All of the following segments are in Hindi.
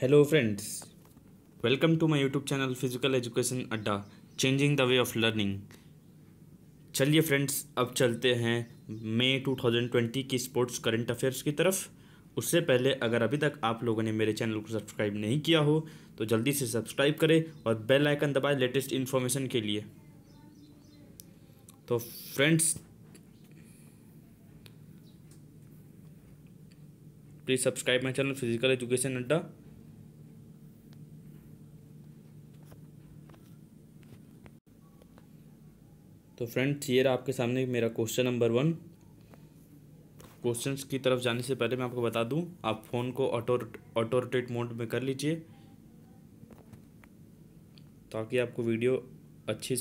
hello friends welcome to my YouTube channel physical education Adda changing the way of learning चलिए फ्रेंड्स अब चलते हैं मई 2020 की स्पोर्ट्स करंट अफेयर्स की तरफ उससे पहले अगर अभी तक आप लोगों ने मेरे चैनल को सब्सक्राइब नहीं किया हो तो जल्दी से सब्सक्राइब करें और बेल आइकन दबाए लेटेस्ट इन्फॉर्मेशन के लिए तो friends please subscribe my channel physical education Adda तो फ्रेंड्स ये रहा आपके सामने मेरा क्वेश्चन नंबर वन क्वेश्चन की तरफ जाने से पहले मैं आपको बता दूं आप फ़ोन को ऑटो ऑटो रोटेट मोड में कर लीजिए ताकि आपको वीडियो अच्छे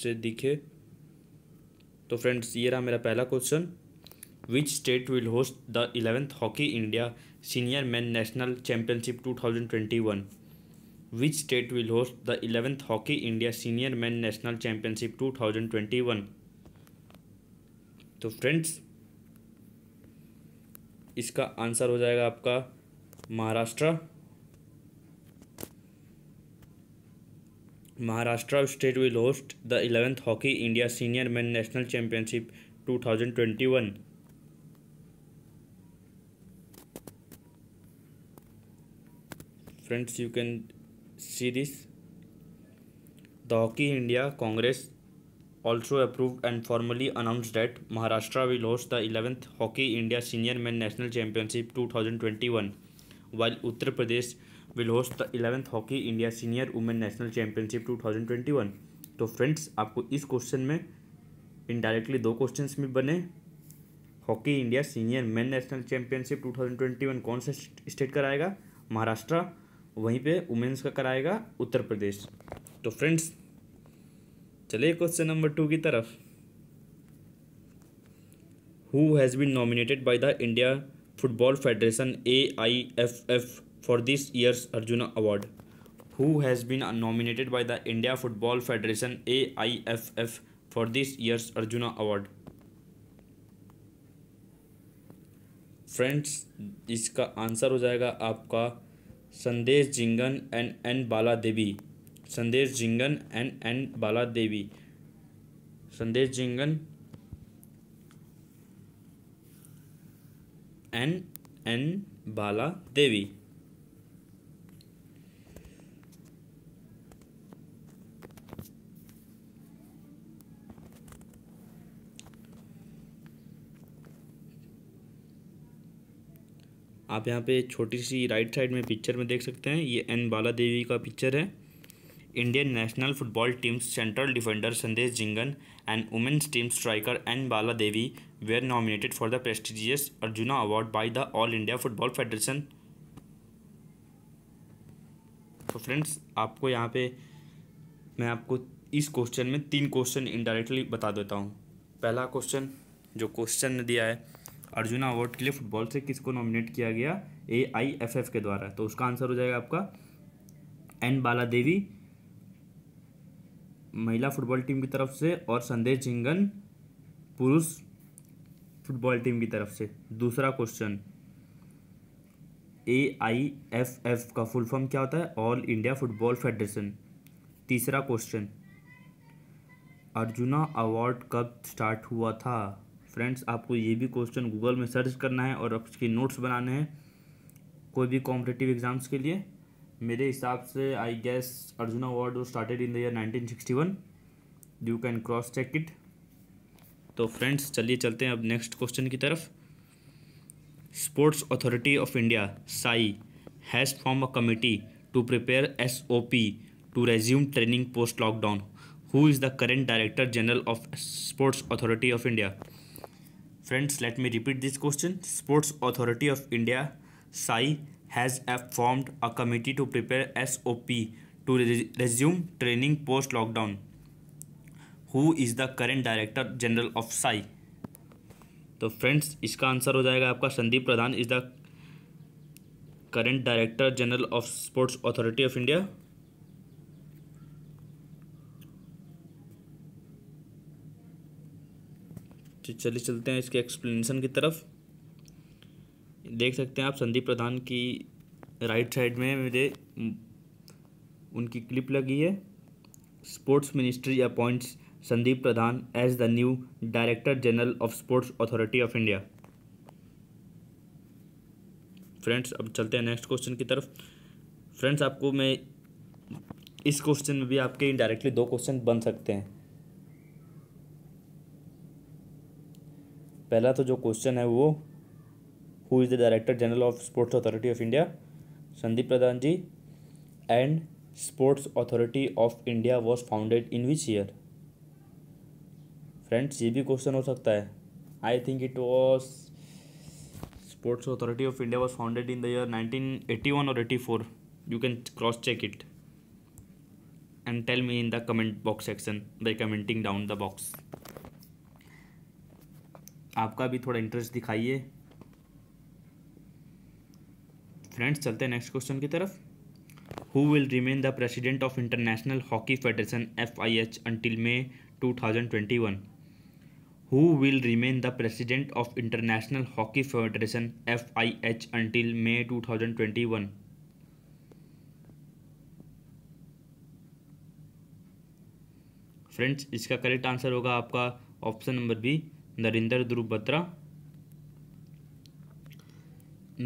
से दिखे तो फ्रेंड्स ये रहा मेरा पहला question which state will host the eleventh hockey India senior man national championship two thousand twenty one which state will host the eleventh hockey India senior man national championship two thousand twenty one तो फ्रेंड्स इसका आंसर हो जाएगा आपका Maharashtra Maharashtra state will host the eleventh hockey India senior man national championship two thousand twenty one friends you can series the hockey india congress also approved and formally announced that maharashtra will host the 11th hockey india senior men national championship 2021 while uttar pradesh will host the 11th hockey india senior women national championship 2021 तो फ्रेंड्स आपको इस क्वेश्चन में इनडायरेक्टली दो क्वेश्चंस में बने hockey India senior men national championship 2021 कौन सा स्टेट कराएगा महाराष्ट्र वहीं पे वुमेंस का कराएगा उत्तर प्रदेश तो फ्रेंड्स चलिए क्वेश्चन नंबर टू की तरफ who has been nominated by the India football federation A I F F for this years Arjuna award who has been nominated by the India football federation A I F F for this years Arjuna award friends इसका आंसर हो जाएगा आपका Sandesh Jhingan and N Bala Devi Sandesh Jhingan and N Bala Devi Sandesh Jhingan N N Bala Devi आप यहाँ पे छोटी सी राइट साइड में पिक्चर में देख सकते हैं ये एन बाला देवी का पिक्चर है Indian national football team central defender Sandesh Jhingan and women's team striker N Bala Devi were nominated for the prestigious Arjuna award by the all India football federation तो फ्रेंड्स आपको यहाँ पे मैं आपको इस क्वेश्चन में तीन क्वेश्चन इनडायरेक्टली बता देता हूँ पहला क्वेश्चन जो क्वेश्चन ने दिया है अर्जुन अवार्ड के लिए फुटबॉल से किसको नॉमिनेट किया गया ए आई एफ एफ के द्वारा तो उसका आंसर हो जाएगा आपका एन बाला देवी महिला फुटबॉल टीम की तरफ से और संदेश झिंगन पुरुष फुटबॉल टीम की तरफ से दूसरा question A I F F का फुल फॉर्म क्या होता है ऑल इंडिया फुटबॉल फेडरेशन तीसरा क्वेश्चन अर्जुना अवार्ड कब स्टार्ट हुआ था फ्रेंड्स आपको ये भी क्वेश्चन गूगल में सर्च करना है और उसके नोट्स बनाने हैं कोई भी कॉम्पिटेटिव एग्जाम्स के लिए मेरे हिसाब से I guess Arjun award started in the year 1961 you can cross check it तो फ्रेंड्स चलिए चलते हैं अब नेक्स्ट क्वेश्चन की तरफ sports authority of India SAI has formed a committee to prepare S O P to resume training post lockdown who is the current director general of sports authority of India friends let me repeat this question sports authority of India SAI has formed a committee to prepare S O P to resume training post lockdown who is the current director general of SAI तो फ्रेंड्स इसका आंसर हो जाएगा आपका Sandeep Pradhan is the current director general of sports authority of India चलिए चलते हैं इसके एक्सप्लेनेशन की तरफ देख सकते हैं आप संदीप प्रधान की राइट साइड में मेरे उनकी क्लिप लगी है sports ministry appoints Sandeep Pradhan as the new director general of sports authority of India friends अब चलते हैं नेक्स्ट क्वेश्चन की तरफ फ्रेंड्स आपको मैं इस क्वेश्चन में भी आपके इनडायरेक्टली दो क्वेश्चन बन सकते हैं पहला तो जो क्वेश्चन है वो who is the director general of sports authority of India Sandeep Pradhan ji and sports authority of India was founded in which year friends ये भी क्वेश्चन हो सकता है I think it was sports authority of India was founded in the year nineteen eighty one और eighty four you can cross check it and tell me in the comment box section by commenting down the box आपका भी थोड़ा इंटरेस्ट दिखाइए फ्रेंड्स चलते हैं नेक्स्ट क्वेश्चन की तरफ who will remain the president of international hockey federation F I H until May two thousand twenty one who will remain the president of international hockey federation F I H until May two thousand twenty one friends इसका करेक्ट आंसर होगा आपका option number B Narendra Dhruv Batra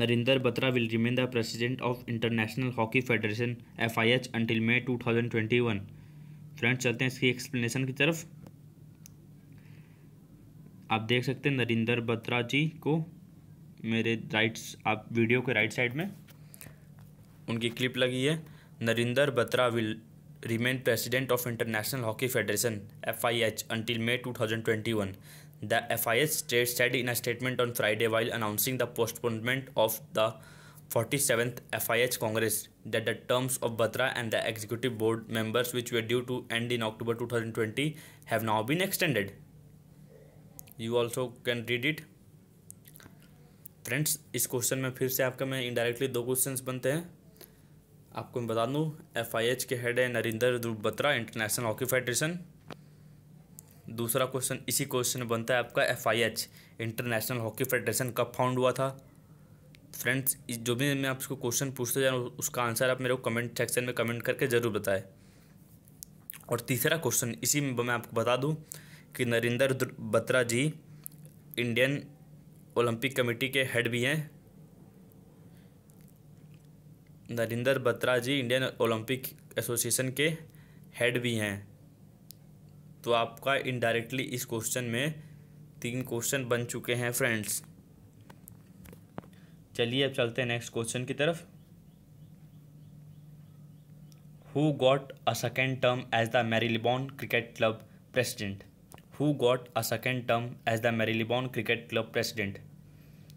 Narendra Batra will remain the president of international hockey federation F I H until May two thousand twenty one friends चलते हैं इसकी एक्सप्लेनेशन की तरफ आप देख सकते हैं नरेंद्र बत्रा जी को मेरे राइट आप वीडियो के राइट साइड में उनकी क्लिप लगी है Narendra Batra will remain president of international hockey federation F I H until May two thousand twenty one the F I S state said in a statement on Friday while announcing the postponement of the forty seventh F I H congress that the terms of Batra and the executive board members which were due to end in October two thousand twenty have now been extended you also can read it friends इस क्वेश्चन में फिर से आपके मैं इंडायरेक्टली दो क्वेश्चन बनते हैं आपको मैं बता दूँ एफ आई एच के हेड है Narinder Dhruv Batra international hockey federation दूसरा क्वेश्चन इसी क्वेश्चन में बनता है आपका F I H international hockey federation कब फाउंड हुआ था फ्रेंड्स जो भी मैं आपको क्वेश्चन पूछता जा रहा हूँ उसका आंसर आप मेरे को कमेंट सेक्शन में कमेंट करके ज़रूर बताएं और तीसरा क्वेश्चन इसी में मैं आपको बता दूँ कि Narendra Batra ji Indian Olympic committee के हेड भी हैं Narendra Batra ji Indian Olympic association के हेड भी हैं तो आपका इनडायरेक्टली इस क्वेश्चन में तीन क्वेश्चन बन चुके हैं फ्रेंड्स चलिए अब चलते हैं नेक्स्ट क्वेश्चन की तरफ who got a second term as the Marylebone cricket club president who got a second term as the Marylebone cricket club president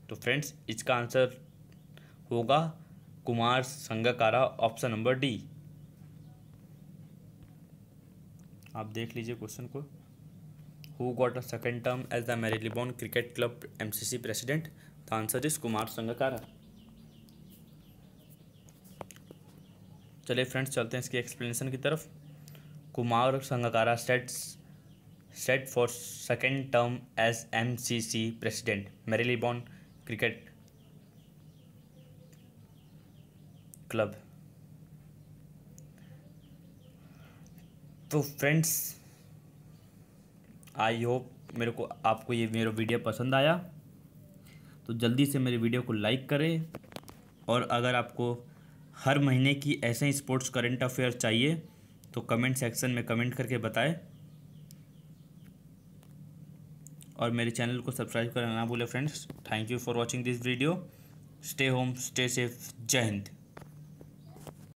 तो फ्रेंड्स इसका आंसर होगा Kumar Sangakkara option number D आप देख लीजिए क्वेश्चन को who got a second term as the Marylebone cricket club MCC president the answer is Kumar Sangakkara चलिए फ्रेंड्स चलते हैं इसकी एक्सप्लेनेशन की तरफ Kumar Sangakkara sets set for second term as M C C president Marylebone cricket club तो फ्रेंड्स आई होप मेरे को आपको ये मेरा वीडियो पसंद आया तो जल्दी से मेरे वीडियो को लाइक करें और अगर आपको हर महीने की ऐसे ही स्पोर्ट्स करंट अफेयर चाहिए तो कमेंट सेक्शन में कमेंट करके बताएं और मेरे चैनल को सब्सक्राइब करना ना भूलें friends thank you for watching this video stay home stay safe जय हिंद